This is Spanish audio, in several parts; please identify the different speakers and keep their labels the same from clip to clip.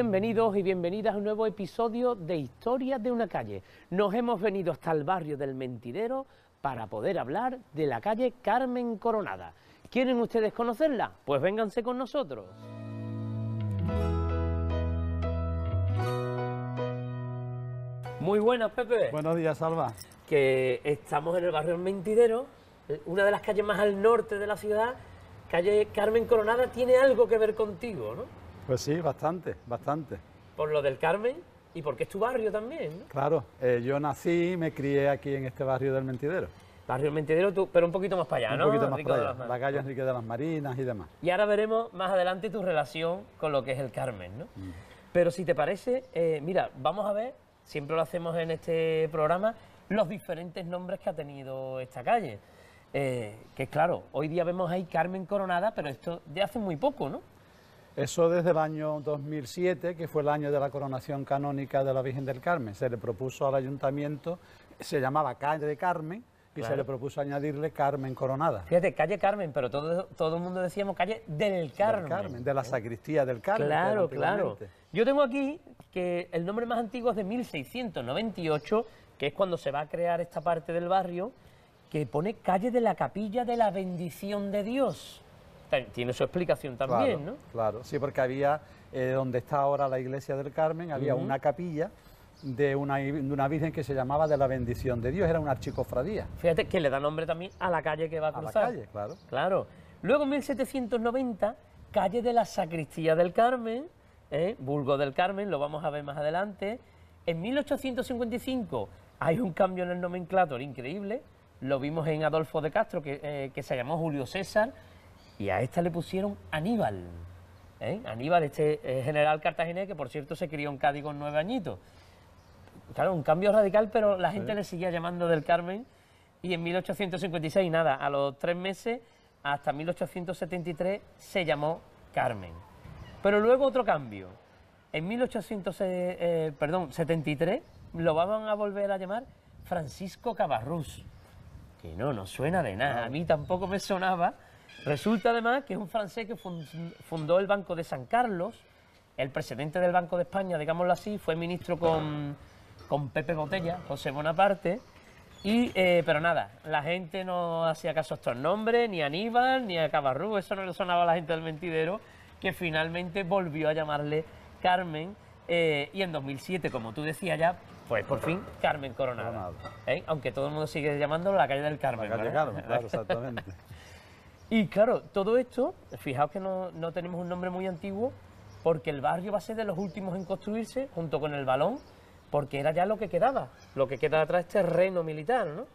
Speaker 1: Bienvenidos y bienvenidas a un nuevo episodio de Historias de una calle. Nos hemos venido hasta el barrio del Mentidero para poder hablar de la calle Carmen Coronada. ¿Quieren ustedes conocerla? Pues vénganse con nosotros. Muy buenas, Pepe. Buenos días, Salva. Que estamos en el barrio del Mentidero, una de las calles más al norte de la ciudad. Calle Carmen Coronada tiene algo que ver contigo, ¿no?
Speaker 2: Pues sí, bastante, bastante.
Speaker 1: ¿Por lo del Carmen? Y porque es tu barrio también, ¿no?
Speaker 2: Claro, eh, yo nací y me crié aquí en este barrio del Mentidero. Barrio Mentidero, pero un poquito más para allá, ¿no? Un poquito más para allá, la calle Enrique de las Marinas y demás.
Speaker 1: Y ahora veremos más adelante tu relación con lo que es el Carmen, ¿no? Mm. Pero si te parece, eh, mira, vamos a ver, siempre lo hacemos en este programa, los diferentes nombres que ha tenido esta calle. Eh,
Speaker 2: que claro, hoy día vemos ahí Carmen Coronada, pero esto de hace muy poco, ¿no? Eso desde el año 2007, que fue el año de la coronación canónica de la Virgen del Carmen. Se le propuso al ayuntamiento, se llamaba Calle de Carmen, y se le propuso añadirle Carmen Coronada. Fíjate, calle Carmen, pero todo, el mundo decíamos calle del Carmen. Del Carmen de la sacristía del
Speaker 1: Carmen. Claro, claro. Yo tengo aquí que el nombre más antiguo es de 1698, que es cuando se va a crear esta parte del barrio, que pone calle de la capilla de la bendición de Dios
Speaker 2: tiene su explicación también, ¿no? Claro, sí, porque había, eh, donde está ahora la iglesia del Carmen, había una capilla de una, virgen que se llamaba de la bendición de Dios, era una archicofradía.
Speaker 1: Fíjate que le da nombre también a la calle que va a cruzar. A la calle, claro. Claro. Luego en 1790, calle de la sacristía del Carmen, ¿eh? vulgo del Carmen, lo vamos a ver más adelante. En 1855 hay un cambio en el nomenclator increíble, lo vimos en Adolfo de Castro, que eh, se llamó Julio César, y a esta le pusieron Aníbal. ¿eh? Aníbal, este eh, general cartaginés, que por cierto se crió en Cádiz con nueve añitos. Claro, un cambio radical, pero la gente le seguía llamando del Carmen. Y en 1856, nada, a los tres meses, hasta 1873, se llamó Carmen. Pero luego otro cambio. En 1873 eh, lo van a volver a llamar Francisco Cabarrús, que no, no suena de nada, ah. a mí tampoco me sonaba, Resulta además que es un francés que fundó el Banco de San Carlos, el presidente del Banco de España, digámoslo así, fue ministro con, con Pepe Botella, José Bonaparte, y, eh, pero nada, la gente no hacía caso a estos nombres, ni a Aníbal, ni a Cabarrú, eso no le sonaba a la gente del mentidero, que finalmente volvió a llamarle Carmen. Eh, y en 2007, como tú decías ya, pues por fin Carmen Coronado. ¿eh? Aunque todo el mundo sigue llamándolo la calle del Carmen. La calle Carmen, claro, exactamente. Y claro, todo esto, fijaos que no, tenemos un nombre muy antiguo, porque el barrio va a ser de los últimos en construirse, junto con el balón, porque era ya lo que quedaba. Lo que queda atrás es terreno militar, ¿no?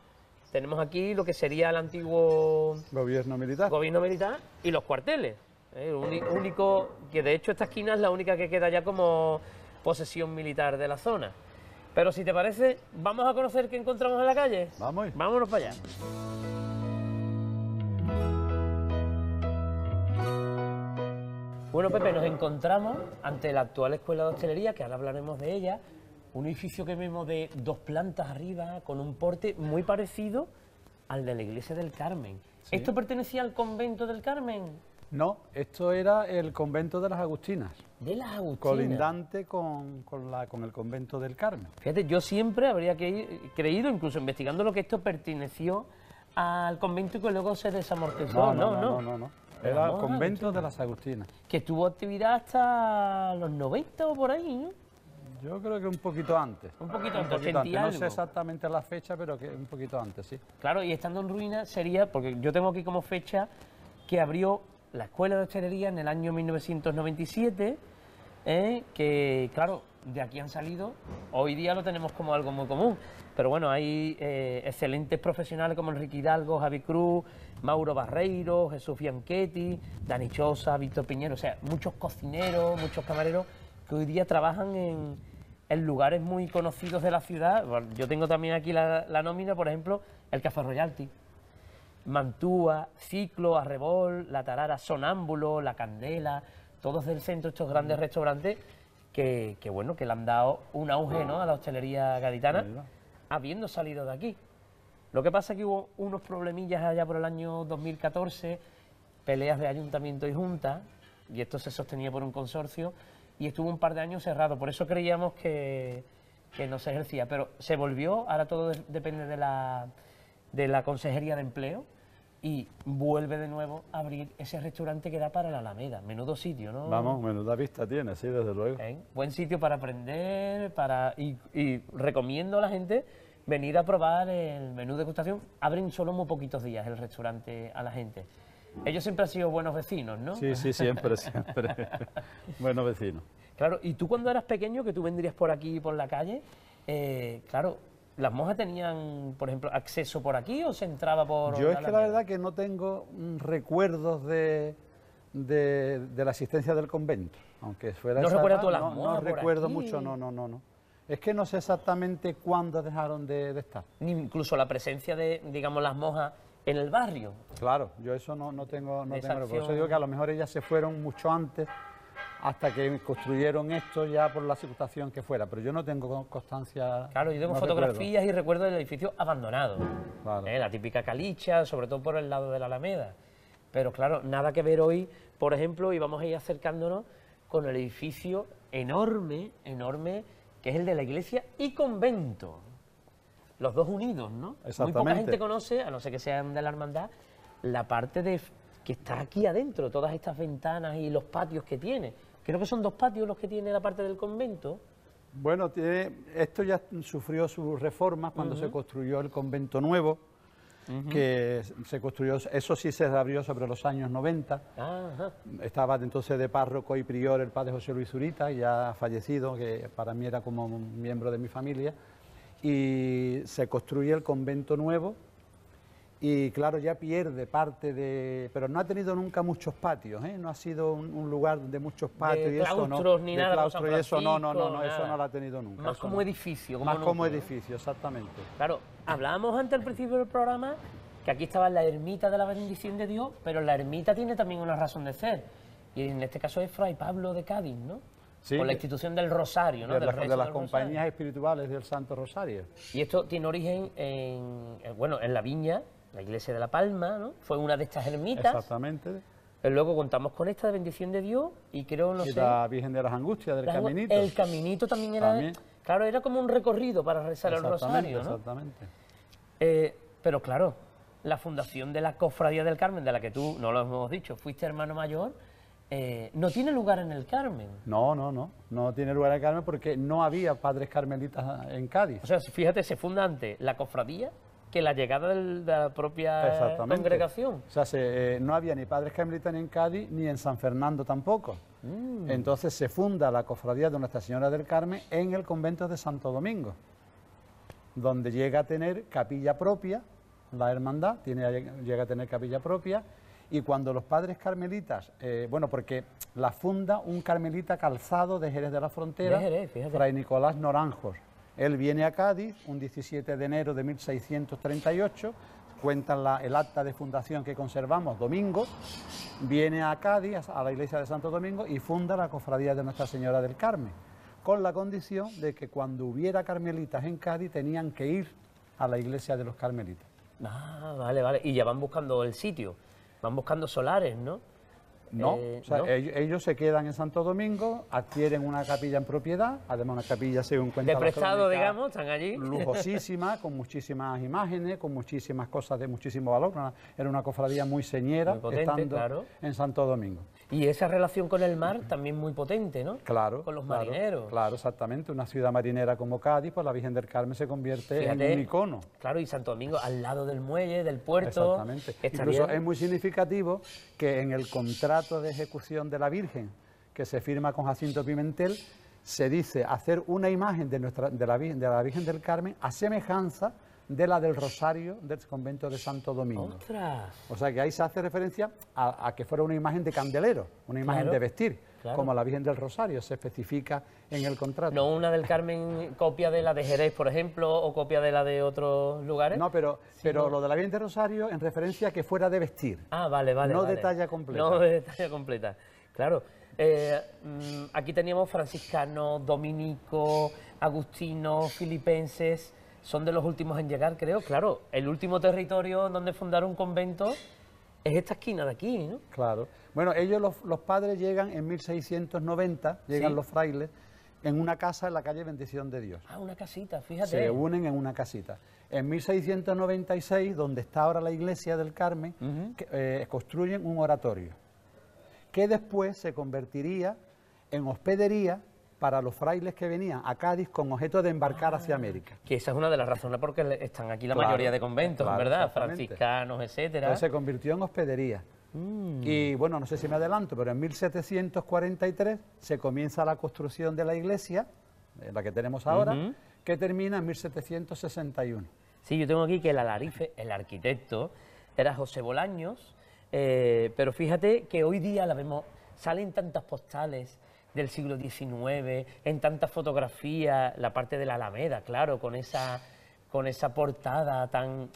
Speaker 1: Tenemos aquí lo que sería el antiguo... Gobierno militar. Gobierno militar y los cuarteles. ¿eh? único, que de hecho esta esquina es la única que queda ya como posesión militar de la zona. Pero si te parece, vamos a conocer qué encontramos en la calle. Vamos. Vámonos para allá. Bueno, Pepe, nos encontramos ante la actual Escuela de Hostelería, que ahora hablaremos de ella, un edificio que vemos de dos plantas arriba, con un porte muy parecido al de la Iglesia del Carmen. ¿Esto pertenecía al convento del Carmen?
Speaker 2: No, esto era el convento de las Agustinas. De las Agustinas. Colindante con, la, con el convento del Carmen. Fíjate, yo siempre
Speaker 1: habría que, creído, incluso investigando lo que esto perteneció al convento y que luego se
Speaker 2: desamortizó. no, no, no, no era el convento de las Agustinas. Que tuvo actividad hasta los 90 o por ahí, ¿no? Yo creo que un poquito antes. Un poquito antes, un poquito No sé exactamente la fecha, pero un poquito antes, sí. Claro, y estando en ruinas sería, porque yo
Speaker 1: tengo aquí como fecha que abrió la Escuela de Hostelería en el año 1997, ¿eh? que claro, de aquí han salido, hoy día lo tenemos como algo muy común. Pero bueno, hay eh, excelentes profesionales como Enrique Hidalgo, Javi Cruz, Mauro Barreiro, Jesús Bianchetti, Dani Chosa, Víctor Piñero, o sea, muchos cocineros, muchos camareros que hoy día trabajan en, lugares muy conocidos de la ciudad. Yo tengo también aquí la, nómina, por ejemplo, el Café Royalty. Mantúa, Ciclo, Arrebol, La Tarara, Sonámbulo, La Candela, todos del centro, estos grandes restaurantes que, que bueno, que le han dado un auge ¿no? a la hostelería gaditana habiendo salido de aquí. Lo que pasa es que hubo unos problemillas allá por el año 2014, peleas de ayuntamiento y junta, y esto se sostenía por un consorcio, y estuvo un par de años cerrado. Por eso creíamos que, no se ejercía, pero se volvió, ahora todo depende de la, de la Consejería de Empleo, y vuelve de nuevo a abrir ese restaurante que da para la Alameda. Menudo sitio, ¿no? Vamos,
Speaker 2: menuda vista tiene, sí, desde luego. ¿Eh?
Speaker 1: Buen sitio para aprender, para y, recomiendo a la gente venir a probar el menú de degustación. Abren solo muy poquitos días el restaurante a la gente. Ellos siempre han sido buenos vecinos, ¿no? Sí, sí, siempre, siempre.
Speaker 2: buenos vecinos.
Speaker 1: Claro, y tú cuando eras pequeño, que tú vendrías por aquí, por la calle, eh, claro, ¿Las monjas tenían, por ejemplo, acceso por aquí o se entraba por.? Yo es que la
Speaker 2: verdad que no tengo mm, recuerdos de, de, la existencia del convento, aunque fuera. ¿No recuerdas tú las monjas? No recuerdo mucho, no, no, no, Es que no sé exactamente cuándo dejaron de, estar. Ni incluso la presencia de, digamos, las monjas en el barrio. Claro, yo eso no, tengo, Por eso digo que a lo mejor ellas se fueron mucho antes hasta que construyeron esto ya por la circunstancia que fuera, pero yo no tengo constancia. Claro, yo tengo fotografías
Speaker 1: y recuerdo del edificio abandonado, ¿eh? la típica calicha, sobre todo por el lado de la Alameda. Pero claro, nada que ver hoy, por ejemplo, y vamos a ir acercándonos con el edificio enorme, enorme, que es el de la iglesia y convento. Los dos unidos, ¿no? Exactamente. Muy poca gente conoce, a no ser que sean de la hermandad, la parte de que está aquí adentro, todas estas ventanas y los patios que tiene Creo que son dos patios los que tiene la parte del convento.
Speaker 2: Bueno, esto ya sufrió sus reformas cuando se construyó el convento nuevo, que se construyó, eso sí se abrió sobre los años 90. Estaba entonces de párroco y prior el padre José Luis Zurita, ya fallecido, que para mí era como un miembro de mi familia. Y se construye el convento nuevo, y claro, ya pierde parte de... Pero no ha tenido nunca muchos patios, ¿eh? no ha sido un, lugar de muchos patios y eso no. Ni de nada, claustros y eso no, no, no, eso no lo ha tenido nunca. Más como
Speaker 1: edificio. Más como edificio, exactamente. Claro, hablábamos antes al principio del programa que aquí estaba la ermita de la bendición de Dios, pero la ermita tiene también una razón de ser. Y en este caso es Fray Pablo de Cádiz,
Speaker 2: ¿no? Sí. Por la
Speaker 1: institución del Rosario, ¿no? De, las, compañías
Speaker 2: espirituales del Santo Rosario.
Speaker 1: Y esto tiene origen en, bueno, en la viña la iglesia de La Palma, ¿no? Fue una de estas ermitas. Exactamente. Luego contamos con esta de Bendición de Dios y creo, no y la Virgen de las Angustias, del Caminito. El Caminito también era... Claro, era como un recorrido para rezar el rosario, Exactamente, eh, Pero claro, la fundación de la Cofradía del Carmen, de la que tú, no lo hemos dicho, fuiste hermano mayor, eh, no tiene lugar en el Carmen.
Speaker 2: No, no, no. No tiene lugar en el Carmen porque no había padres carmelitas en Cádiz. O sea,
Speaker 1: fíjate, se funda antes la cofradía que la llegada de la propia congregación.
Speaker 2: O sea, eh, no había ni padres carmelitas en Cádiz ni en San Fernando tampoco. Mm. Entonces se funda la cofradía de Nuestra Señora del Carmen en el convento de Santo Domingo, donde llega a tener capilla propia, la hermandad tiene, llega a tener capilla propia, y cuando los padres carmelitas, eh, bueno, porque la funda un carmelita calzado de Jerez de la Frontera, Fray Nicolás Noranjos. Él viene a Cádiz un 17 de enero de 1638, cuentan el acta de fundación que conservamos, Domingo, viene a Cádiz, a la iglesia de Santo Domingo, y funda la cofradía de Nuestra Señora del Carmen, con la condición de que cuando hubiera carmelitas en Cádiz tenían que ir a la iglesia de los carmelitas.
Speaker 1: Ah, vale, vale. Y ya van buscando
Speaker 2: el sitio, van buscando solares, ¿no?
Speaker 1: No, eh,
Speaker 2: Ellos, se quedan en Santo Domingo, adquieren una capilla en propiedad, además una capilla según cuenta. De prestado, digamos,
Speaker 1: allí. Lujosísima,
Speaker 2: con muchísimas imágenes, con muchísimas cosas de muchísimo valor. era una cofradía muy señera, estando en Santo Domingo. Y esa relación con el mar también muy potente, ¿no? Claro. Con los marineros. Claro, exactamente. Una ciudad marinera como Cádiz, pues la Virgen del Carmen se convierte en un icono.
Speaker 1: Claro, y Santo Domingo al lado del muelle, del puerto. Exactamente. Incluso es
Speaker 2: muy significativo que en el contrato de ejecución de la Virgen, que se firma con Jacinto Pimentel, se dice hacer una imagen de, nuestra, de, la, de la Virgen del Carmen a semejanza de la del Rosario del convento de Santo Domingo. O sea que ahí se hace referencia a, que fuera una imagen de candelero, una imagen de vestir, como la Virgen del Rosario, se especifica en el contrato. ¿No una del Carmen copia de la de Jerez, por ejemplo, o copia de la de otros lugares? No, pero, pero lo de la Virgen del Rosario en referencia a que fuera de vestir.
Speaker 1: Ah, vale, vale. No de talla completa. No de completa, claro. Eh, mm, aquí teníamos franciscanos, dominicos, agustinos, filipenses son de los últimos en llegar, creo. Claro, el último territorio donde fundaron un convento
Speaker 2: es esta esquina de aquí, ¿no? Claro. Bueno, ellos, los, padres, llegan en 1690, llegan los frailes, en una casa en la calle Bendición de Dios.
Speaker 1: Ah, una casita, fíjate. Se
Speaker 2: unen en una casita. En 1696, donde está ahora la iglesia del Carmen, eh, construyen un oratorio, que después se convertiría en hospedería para los frailes que venían a Cádiz con objeto de embarcar hacia América. Que esa es una de las razones por las están aquí la mayoría de conventos, ¿verdad? Franciscanos,
Speaker 1: etcétera. Entonces se
Speaker 2: convirtió en hospedería. Mm. Y bueno, no sé si me adelanto, pero en 1743 se comienza la construcción de la iglesia, eh, la que tenemos ahora, que termina en 1761. Sí, yo tengo aquí que el alarife,
Speaker 1: el arquitecto, era José Bolaños, eh, pero fíjate que hoy día la vemos, salen tantas postales del siglo XIX, en tantas fotografías, la parte de la Alameda, claro, con esa, con esa portada tan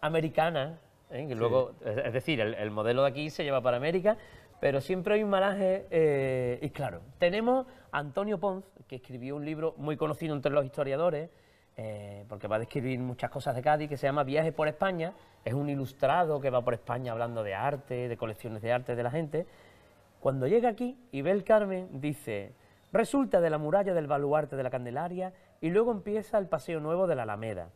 Speaker 1: americana, ¿eh? luego, es decir, el, modelo de aquí se lleva para América, pero siempre hay un malaje, eh, y claro, tenemos a Antonio Ponce, que escribió un libro muy conocido entre los historiadores, eh, porque va a describir muchas cosas de Cádiz, que se llama Viajes por España, es un ilustrado que va por España hablando de arte, de colecciones de arte de la gente, cuando llega aquí y ve el Carmen, dice, resulta de la muralla del baluarte de la Candelaria y luego empieza el Paseo Nuevo de la Alameda,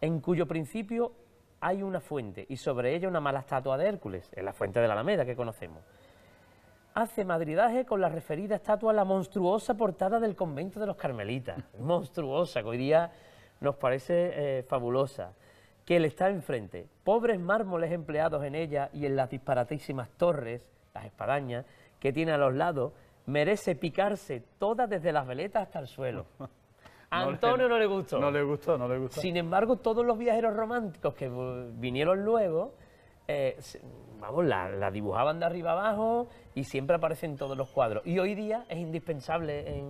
Speaker 1: en cuyo principio hay una fuente y sobre ella una mala estatua de Hércules, en la fuente de la Alameda que conocemos. Hace madridaje con la referida estatua la monstruosa portada del convento de los Carmelitas, monstruosa, que hoy día nos parece eh, fabulosa, que le está enfrente. Pobres mármoles empleados en ella y en las disparatísimas torres, las espadañas, que tiene a los lados, merece picarse todas desde las veletas hasta el suelo. A Antonio no le,
Speaker 2: gustó. No le gustó, no
Speaker 1: le gustó. Sin embargo, todos los viajeros románticos que vinieron luego, eh, vamos, la, dibujaban de arriba abajo y siempre aparecen todos los cuadros. Y hoy día es indispensable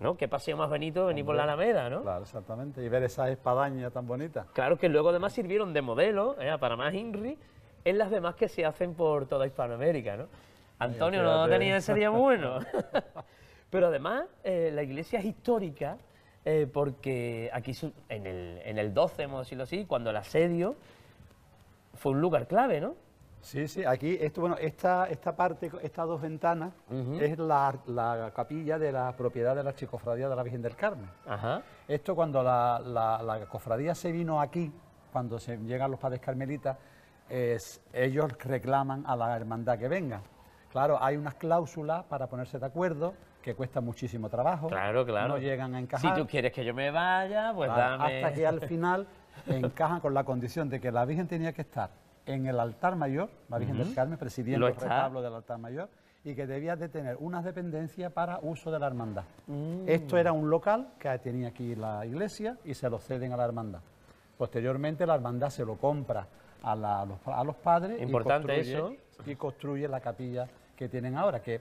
Speaker 1: ¿No? Qué paseo más bonito venir por la Alameda, ¿no? Claro, exactamente. Y ver esas espadañas tan bonitas. Claro, que luego además sirvieron de modelo eh, para más INRI en las demás que se hacen por toda Hispanoamérica, ¿no? Antonio no tenía ese día bueno. Pero además, eh, la iglesia es histórica eh, porque aquí en
Speaker 2: el, en 12, decirlo cuando el asedio fue un lugar clave, ¿no? Sí, sí, aquí, esto, bueno, esta, parte, estas dos ventanas, es la, capilla de la propiedad de la Chicofradía de la Virgen del Carmen. Esto cuando la, cofradía se vino aquí, cuando llegan los padres carmelitas, ellos reclaman a la hermandad que venga. Claro, hay unas cláusulas para ponerse de acuerdo que cuesta muchísimo trabajo. Claro, claro. No llegan a encajar. Si tú
Speaker 1: quieres que yo me vaya, pues dame. Hasta que al final
Speaker 2: encajan con la condición de que la Virgen tenía que estar en el altar mayor, la Virgen del Carmen, presidiendo el retablo del altar mayor, y que debía de tener una dependencias para uso de la hermandad. Mm. Esto era un local que tenía aquí la iglesia y se lo ceden a la hermandad. Posteriormente la hermandad se lo compra a, los, a los, padres Importante y, construye, eso. construye la capilla que tienen ahora, que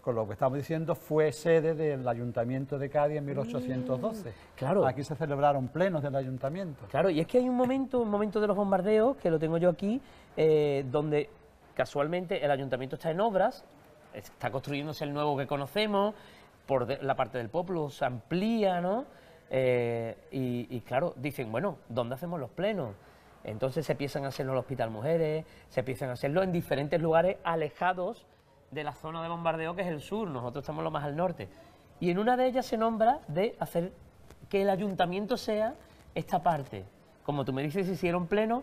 Speaker 2: con lo que estamos diciendo, fue sede del Ayuntamiento de Cádiz en 1812. Mm, claro. Aquí se celebraron plenos del Ayuntamiento. Claro, y es que hay un momento, un momento de los bombardeos, que lo tengo yo aquí, eh, donde
Speaker 1: casualmente el Ayuntamiento está en obras, está construyéndose el nuevo que conocemos, por la parte del pueblo se amplía, ¿no? Eh, y claro, dicen, bueno, ¿dónde hacemos los plenos? Entonces se empiezan a hacerlo en el Hospital Mujeres, se empiezan a hacerlo en diferentes lugares alejados de la zona de bombardeo que es el sur, nosotros estamos lo más al norte. Y en una de ellas se nombra de hacer que el ayuntamiento sea esta parte. Como tú me dices, hicieron pleno,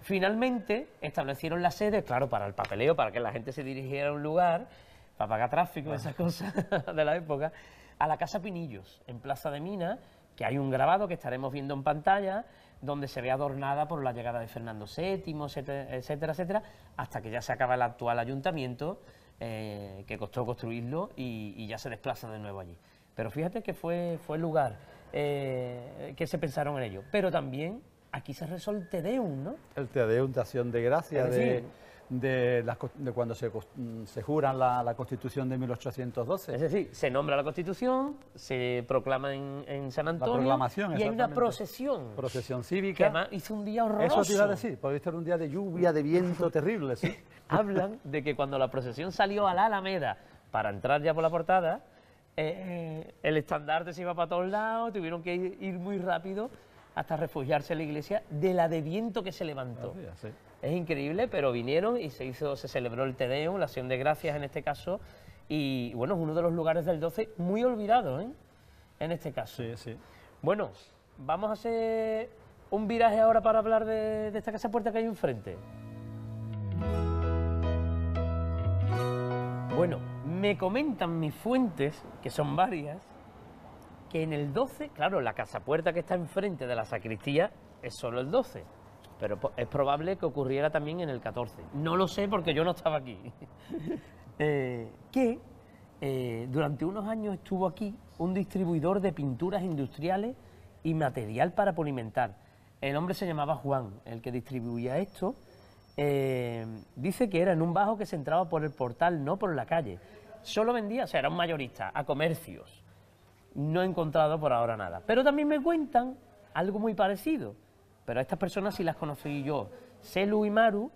Speaker 1: finalmente establecieron la sede, claro, para el papeleo, para que la gente se dirigiera a un lugar, para pagar tráfico, esas cosas de la época, a la Casa Pinillos, en Plaza de Mina, que hay un grabado que estaremos viendo en pantalla, donde se ve adornada por la llegada de Fernando VII, etcétera, etcétera, hasta que ya se acaba el actual ayuntamiento, eh, que costó construirlo, y, ya se desplaza de nuevo allí. Pero fíjate que fue, el lugar eh, que se pensaron en ello. Pero también aquí se rezó el Tedeum, ¿no?
Speaker 2: El Tedeum, de acción de gracia, de de, cuando se, mm, se jura la, Constitución de 1812. Es decir,
Speaker 1: se nombra la Constitución, se proclama en, San Antonio y hay una
Speaker 2: procesión.
Speaker 1: Procesión cívica. Que además
Speaker 2: hizo un día horroroso. Eso te iba a decir, porque estar un día de lluvia, de viento terrible. ¿sí?
Speaker 1: Hablan de que cuando la procesión salió a la Alameda para entrar ya por la portada, eh, eh, el estandarte se iba para todos lados, tuvieron que ir, muy rápido hasta refugiarse en la iglesia de la de viento que se levantó. Ah, es increíble, pero vinieron y se hizo, se celebró el Tedeo, la acción de gracias en este caso, y bueno, es uno de los lugares del 12 muy olvidado, ¿eh? En este caso. Sí, sí. Bueno, vamos a hacer un viraje ahora para hablar de, de esta casa puerta que hay enfrente. Bueno, me comentan mis fuentes, que son varias, que en el 12, claro, la casa puerta que está enfrente de la sacristía es solo el 12 pero es probable que ocurriera también en el 14. No lo sé porque yo no estaba aquí. Eh, que eh, durante unos años estuvo aquí un distribuidor de pinturas industriales y material para polimentar. El hombre se llamaba Juan, el que distribuía esto. Eh, dice que era en un bajo que se entraba por el portal, no por la calle. Solo vendía, o sea, era un mayorista, a comercios. No he encontrado por ahora nada. Pero también me cuentan algo muy parecido pero a estas personas sí las conocí yo. Selu y Maru,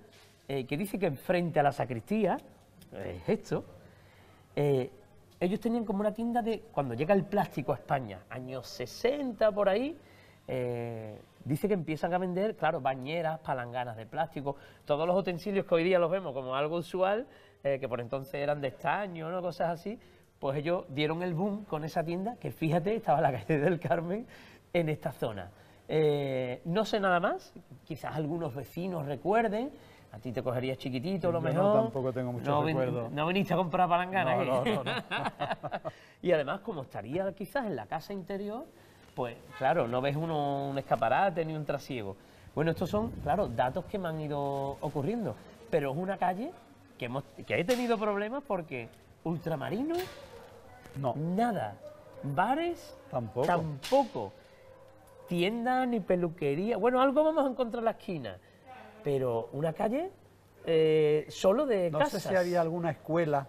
Speaker 1: eh, que dice que enfrente a la sacristía, eh, es esto, eh, ellos tenían como una tienda de, cuando llega el plástico a España, años 60 por ahí, dice que empiezan a vender, claro, bañeras, palanganas de plástico, todos los utensilios que hoy día los vemos como algo usual, que por entonces eran de estaño, cosas así, pues ellos dieron el boom con esa tienda, que fíjate, estaba la calle del Carmen en esta zona. Eh, no sé nada más, quizás algunos vecinos recuerden. A ti te cogerías chiquitito, lo mejor. tampoco tengo muchos recuerdos. No viniste a comprar palanganas no, ¿eh? y además, como estaría quizás en la casa interior, pues claro, no ves un escaparate ni un trasiego. Bueno, estos son, claro, datos que me han ido ocurriendo, pero es una calle que, que he tenido problemas porque ultramarino, no. nada. Bares, tampoco. tampoco tienda, ni peluquería. Bueno, algo vamos a encontrar en la esquina, pero una calle eh,
Speaker 2: solo de no casas. No sé si había alguna escuela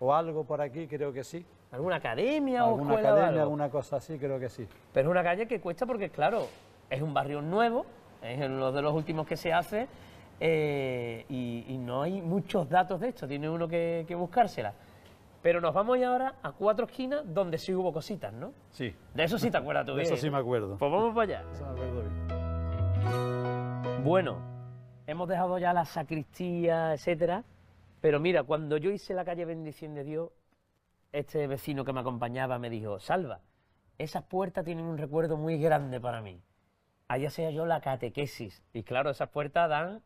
Speaker 2: o algo por aquí, creo que sí. ¿Alguna academia o alguna escuela? Academia, alguna cosa así, creo que sí. Pero es una calle que cuesta porque, claro,
Speaker 1: es un barrio nuevo, es uno de los últimos que se hace eh, y, no hay muchos datos de esto, tiene uno que, que buscársela. Pero nos vamos ya ahora a cuatro esquinas donde sí hubo cositas, ¿no? Sí. De eso sí te acuerdas tú. de eso sí me acuerdo. Pues vamos para allá. Bueno, hemos dejado ya la sacristía, etcétera. Pero mira, cuando yo hice la calle Bendición de Dios, este vecino que me acompañaba me dijo, Salva, esas puertas tienen un recuerdo muy grande para mí. Allá hacía yo la catequesis. Y claro, esas puertas dan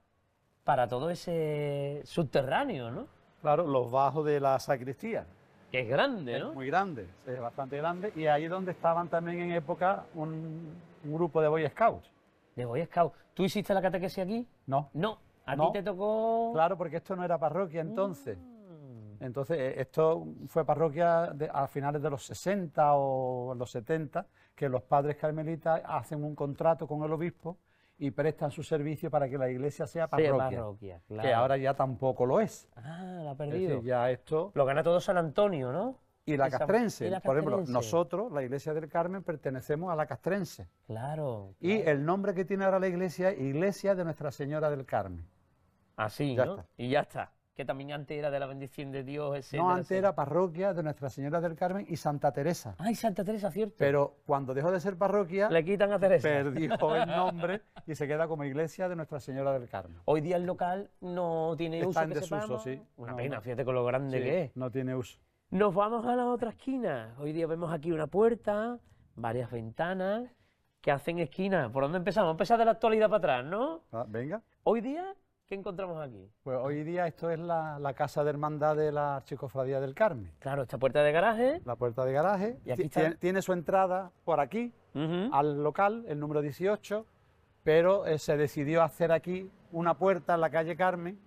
Speaker 1: para todo ese
Speaker 2: subterráneo, ¿no? claro, los bajos de la sacristía. Que es grande, ¿no? muy grande, es bastante grande. Y ahí es donde estaban también en época un, grupo de Boy Scouts. De Boy Scouts. ¿Tú hiciste la catequesis aquí? No. No. ¿A no. ti te tocó...? Claro, porque esto no era parroquia entonces. Mm. Entonces, eh, esto fue parroquia a finales de los 60 o los 70, que los padres carmelitas hacen un contrato con el obispo y prestan su servicio para que la iglesia sea parroquia. Que ahora ya
Speaker 1: tampoco lo es.
Speaker 2: Ah, la ha perdido.
Speaker 1: ya esto... Lo gana todo San Antonio, ¿no? Y la, castrense. Por ejemplo, nosotros,
Speaker 2: la Iglesia del Carmen, pertenecemos a la castrense. Claro. Y el nombre que tiene ahora la iglesia es Iglesia de Nuestra Señora del Carmen.
Speaker 1: Así, ya Está. Y ya está que también antes era de la bendición de Dios. Etc. No, antes era
Speaker 2: parroquia de Nuestra Señora del Carmen y Santa Teresa. Ay, Santa Teresa, cierto. Pero cuando dejó de ser parroquia... Le quitan a Teresa. Perdió el nombre y se queda como iglesia de Nuestra Señora del Carmen. Hoy día el local no tiene uso. Está en desuso, sí. Una pena, fíjate con lo grande que es. No tiene uso.
Speaker 1: Nos vamos a la otra esquina. Hoy día vemos aquí una puerta, varias ventanas que hacen esquina. ¿Por dónde
Speaker 2: empezamos? Empezar de la actualidad para atrás, ¿no? Ah, venga. Hoy día
Speaker 1: ¿Qué encontramos aquí?
Speaker 2: Pues hoy día esto es la, casa de hermandad de la Archicofradía del Carmen. Claro, esta puerta de garaje. La puerta de garaje. Y aquí está? Tiene, su entrada por aquí, al local, el número 18, pero eh, se decidió hacer aquí una puerta en la calle Carmen.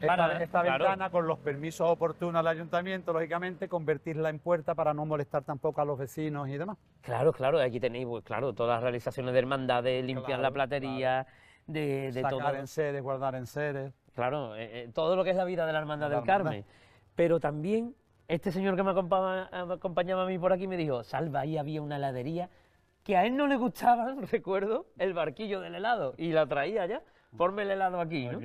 Speaker 1: Esta, para, esta ventana,
Speaker 2: con los permisos oportunos del ayuntamiento, lógicamente, convertirla en puerta para no molestar tampoco a los vecinos y demás.
Speaker 1: Claro, claro, aquí tenéis, pues, claro, todas las realizaciones de hermandad, de limpiar la platería de, de en
Speaker 2: seres, guardar en seres.
Speaker 1: Claro, eh, eh, todo lo que es la vida de la Hermandad del Carmen. Pero también este señor que me acompañaba, acompañaba a mí por aquí me dijo, salva, ahí había una heladería que a él no le gustaba, recuerdo, el barquillo del helado. Y la traía ya, ponme el helado aquí, ¿no?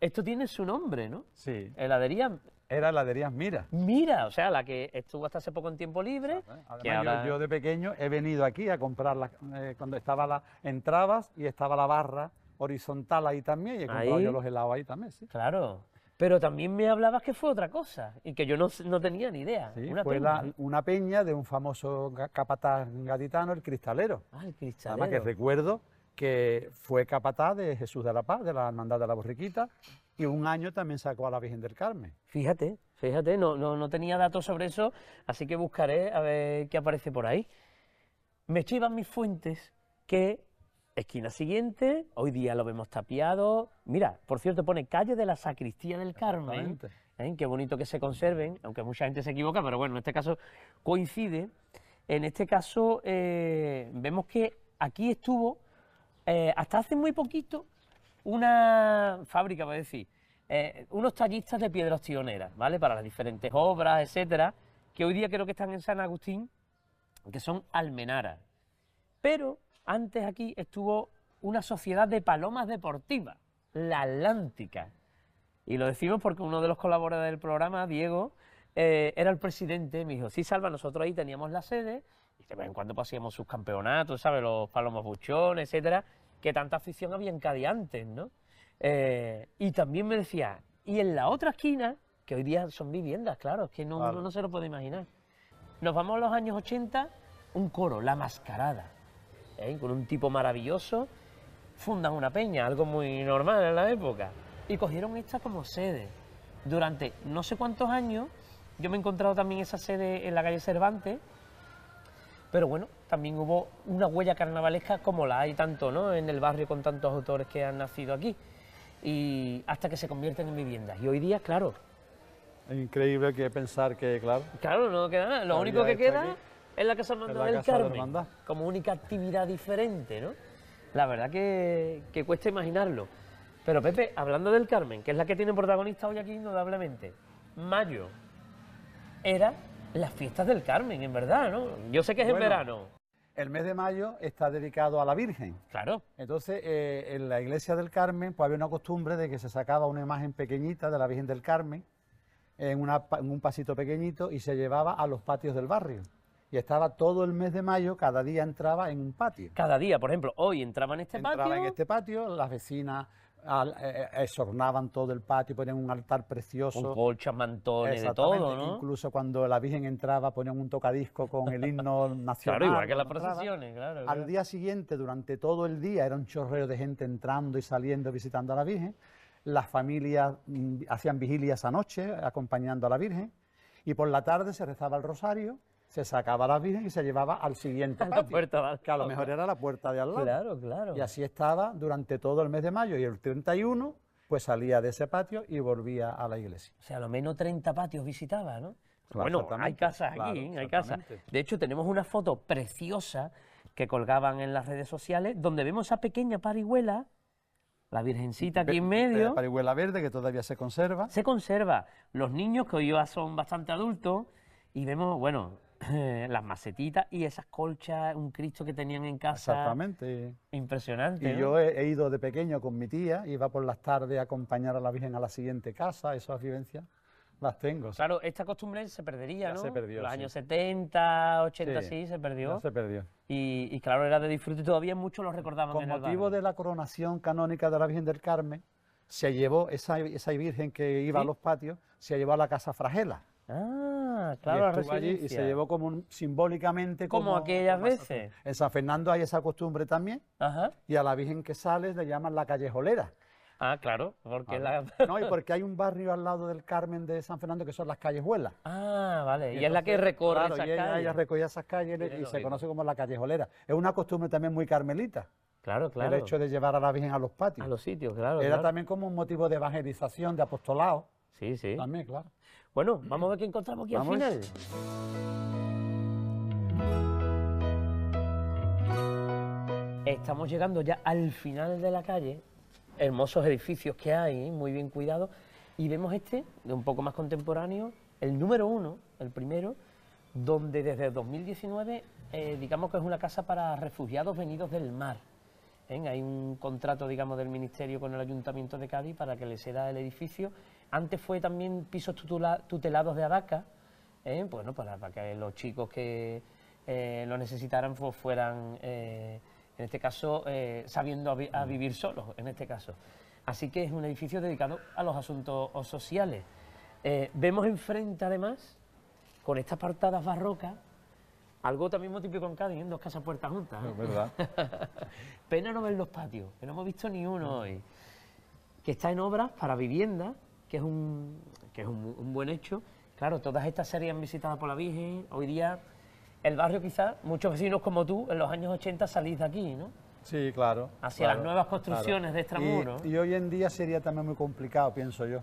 Speaker 1: Esto tiene su nombre, ¿no? Sí. Heladería era Heladería Mira. Mira, o sea, la que estuvo hasta hace poco en tiempo
Speaker 2: libre. ¿eh? que yo, de pequeño he venido aquí a comprarla cuando estaba la, entrabas y estaba la barra horizontal ahí también y he comprado yo los helados ahí también, sí. Claro. Pero también me hablabas que fue otra cosa y que yo no, tenía ni idea. una fue peña. una peña de un famoso capataz gaditano, el Cristalero. Ah, el Cristalero. Además que recuerdo que fue capataz de Jesús de la Paz, de la Hermandad de la Borriquita, y un año también sacó a la Virgen del Carmen. Fíjate, fíjate, no, no, tenía datos sobre eso, así que buscaré
Speaker 1: a ver qué aparece por ahí. Me chivan mis fuentes que Esquina siguiente, hoy día lo vemos tapiado. Mira, por cierto, pone calle de la Sacristía del Carmen. ¿eh? Qué bonito que se conserven, aunque mucha gente se equivoca, pero bueno, en este caso coincide. En este caso eh, vemos que aquí estuvo, eh, hasta hace muy poquito, una fábrica, voy a decir, unos tallistas de piedras tioneras, ¿vale? Para las diferentes obras, etcétera, que hoy día creo que están en San Agustín, que son almenaras. Pero antes aquí estuvo una sociedad de palomas deportivas, la Atlántica. Y lo decimos porque uno de los colaboradores del programa, Diego, eh, era el presidente, me dijo, sí, Salva, nosotros ahí teníamos la sede, y de vez en cuando pasíamos pues, sus campeonatos, ¿sabes? Los palomos buchones, etcétera, que tanta afición había en Cádiz antes, ¿no? Eh, y también me decía, y en la otra esquina, que hoy día son viviendas, claro, es que no, no se lo puede imaginar. Nos vamos a los años 80, un coro, la mascarada. ¿eh? con un tipo maravilloso, fundan una peña, algo muy normal en la época. Y cogieron esta como sede. Durante no sé cuántos años, yo me he encontrado también esa sede en la calle Cervantes, pero bueno, también hubo una huella carnavalesca como la hay tanto ¿no? en el barrio con tantos autores que han nacido aquí, y hasta que se convierten en viviendas. Y hoy día, claro.
Speaker 2: Increíble que pensar que, claro. Claro, no queda nada. Lo único que queda
Speaker 1: en la Casa Hermandad del Carmen. Como única actividad diferente, ¿no? La verdad que, cuesta imaginarlo. Pero Pepe, hablando del Carmen, que es la que tiene protagonista hoy aquí indudablemente, mayo era las fiestas del Carmen,
Speaker 2: en verdad, ¿no? Yo sé que es en verano. El mes de mayo está dedicado a la Virgen. Claro. Entonces, eh, en la iglesia del Carmen, pues había una costumbre de que se sacaba una imagen pequeñita de la Virgen del Carmen en un pasito pequeñito y se llevaba a los patios del barrio y estaba todo el mes de mayo, cada día entraba en un patio. Cada día,
Speaker 1: por ejemplo, hoy entraba
Speaker 2: en este patio. Entraba en este patio, las vecinas exornaban eh, eh, todo el patio, ponían un altar precioso. Con colchas, mantones, de todo, ¿no? Incluso cuando la Virgen entraba ponían un tocadisco con el himno nacional. claro, igual que las procesiones, claro. Al día siguiente, durante todo el día, era un chorreo de gente entrando y saliendo, visitando a la Virgen. Las familias mm, hacían vigilias anoche, acompañando a la Virgen. Y por la tarde se rezaba el rosario se sacaba la Virgen y se llevaba al siguiente patio, puerta que a lo mejor era la puerta de al lado. Claro, claro. Y así estaba durante todo el mes de mayo y el 31 pues salía de ese patio y volvía a la iglesia. O sea, a lo menos 30 patios visitaba, ¿no?
Speaker 1: bueno, hay casas aquí, hay casas. De hecho, tenemos una foto preciosa que colgaban en las redes sociales donde vemos esa pequeña parihuela la Virgencita aquí en medio. La parihuela verde que todavía se conserva. Se conserva. Los niños que hoy son bastante adultos y vemos, bueno, las macetitas y esas colchas, un Cristo que tenían en casa. Exactamente.
Speaker 2: Impresionante. Y yo he, ido de pequeño con mi tía, iba por las tardes a acompañar a la Virgen a la siguiente casa, esas vivencias las tengo.
Speaker 1: Claro, esta costumbre se perdería, ¿no? Se perdió. Los años 70,
Speaker 2: 80, sí, se perdió. Ya se
Speaker 1: perdió. Y, claro, era de disfrute todavía muchos lo recordaban. en el motivo
Speaker 2: de la coronación canónica de la Virgen del Carmen, se llevó esa, virgen que iba a los patios, se llevó a la casa Fragela.
Speaker 1: Ah,
Speaker 2: claro, y y se llevó como simbólicamente como, aquellas veces. En San Fernando hay esa costumbre también. Y a la Virgen que sale le llaman la callejolera.
Speaker 1: Ah, claro, porque No, y porque
Speaker 2: hay un barrio al lado del Carmen de San Fernando que son las callejuelas. Ah, vale, y, es la que recorre claro, esas y ella, calles. esas calles y, se conoce como la callejolera. Es una costumbre también muy carmelita.
Speaker 1: Claro, claro. El hecho de
Speaker 2: llevar a la Virgen a los patios. A los sitios, claro. Era también como un motivo de evangelización, de apostolado. Sí, sí. También, claro. Bueno, vamos a ver qué encontramos aquí al final.
Speaker 1: Estamos llegando ya al final de la calle, hermosos edificios que hay, muy bien cuidados, y vemos este, de un poco más contemporáneo, el número uno, el primero, donde desde 2019 eh, digamos que es una casa para refugiados venidos del mar. ¿eh? Hay un contrato, digamos, del Ministerio con el Ayuntamiento de Cádiz para que le sea el edificio. Antes fue también pisos tutelados de Adaca, ¿eh? para, que los chicos que eh, lo necesitaran pues, fueran, en este caso, sabiendo a, mm. vivir solos, en este caso. Así que es un edificio dedicado a los asuntos sociales. vemos enfrente, además, con estas portadas barrocas, algo también típico en Cádiz, en dos casas puertas juntas. ¿eh? Es verdad. Pena no ver los patios, que no hemos visto ni uno hoy. Que está en obras para vivienda, que es un, es un, buen hecho. Claro, todas estas serían visitadas por la Virgen. Hoy día, el barrio quizás, muchos vecinos como tú, en los años 80 salís de aquí, ¿no?
Speaker 2: Sí, claro. Hacia las nuevas construcciones de extramuros. Este y hoy en día sería también muy complicado, pienso yo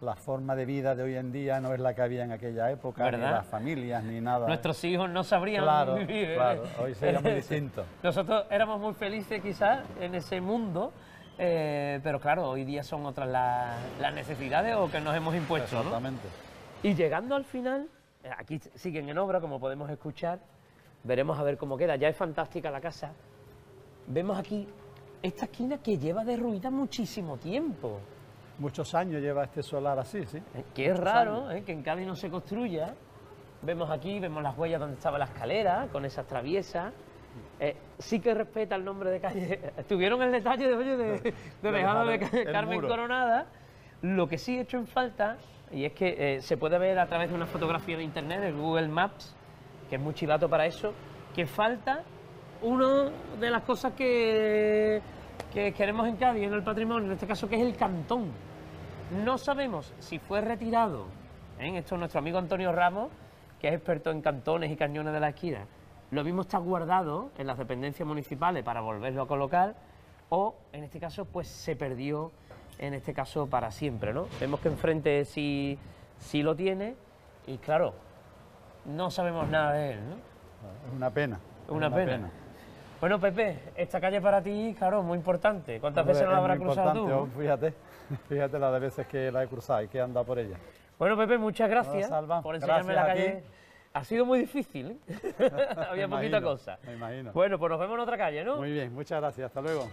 Speaker 2: la forma de vida de hoy en día no es la que había en aquella época, ni las familias, ni nada. Nuestros
Speaker 1: hijos no sabrían claro, vivir. hoy sería muy distinto. Nosotros éramos muy felices quizás en ese mundo, eh, pero claro, hoy día son otras las, necesidades o que
Speaker 2: nos hemos impuesto. Exactamente.
Speaker 1: Y llegando al final, eh, aquí siguen en obra, como podemos escuchar, veremos a ver cómo queda. Ya es fantástica la casa. Vemos aquí
Speaker 2: esta esquina que lleva derruida muchísimo tiempo. Muchos años lleva este solar así, sí. Eh, que es raro eh,
Speaker 1: que en Cádiz no se construya. Vemos aquí, vemos las huellas donde estaba la escalera, con esas traviesas. Eh, sí que respeta el nombre de calle. Tuvieron el detalle de, oye, de, Carmen Coronada. Lo que sí he hecho en falta, y es que se puede ver a través de una fotografía de internet, el Google Maps, que es muy chivato para eso, que falta una de las cosas que, que queremos en Cádiz, en el patrimonio, en este caso, que es el cantón. No sabemos si fue retirado. en ¿eh? Esto nuestro amigo Antonio Ramos, que es experto en cantones y cañones de la esquina. Lo mismo está guardado en las dependencias municipales para volverlo a colocar o, en este caso, pues se perdió, en este caso, para siempre, ¿no? Vemos que enfrente sí, lo tiene y, claro, no sabemos nada de él,
Speaker 2: ¿no? Es una pena. Es una, pena.
Speaker 1: Bueno, Pepe, esta calle para ti, claro, muy importante. ¿Cuántas veces no la habrá cruzado
Speaker 2: tú? Fíjate. Fíjate las de veces que la he cruzado y que anda por ella.
Speaker 1: Bueno, Pepe, muchas gracias por enseñarme la calle. Ha sido muy difícil,
Speaker 2: ¿eh? Había poquita cosa. Me imagino. Bueno, pues nos vemos en otra calle, ¿no? Muy bien, muchas gracias. Hasta luego.